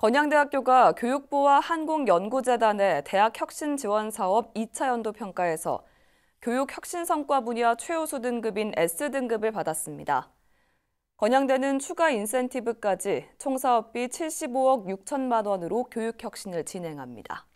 건양대학교가 교육부와 한국연구재단의 대학혁신지원사업 2차 연도 평가에서 교육혁신성과 분야 최우수 등급인 S등급을 받았습니다. 건양대는 추가 인센티브까지 총사업비 75억 6천만 원으로 교육혁신을 진행합니다.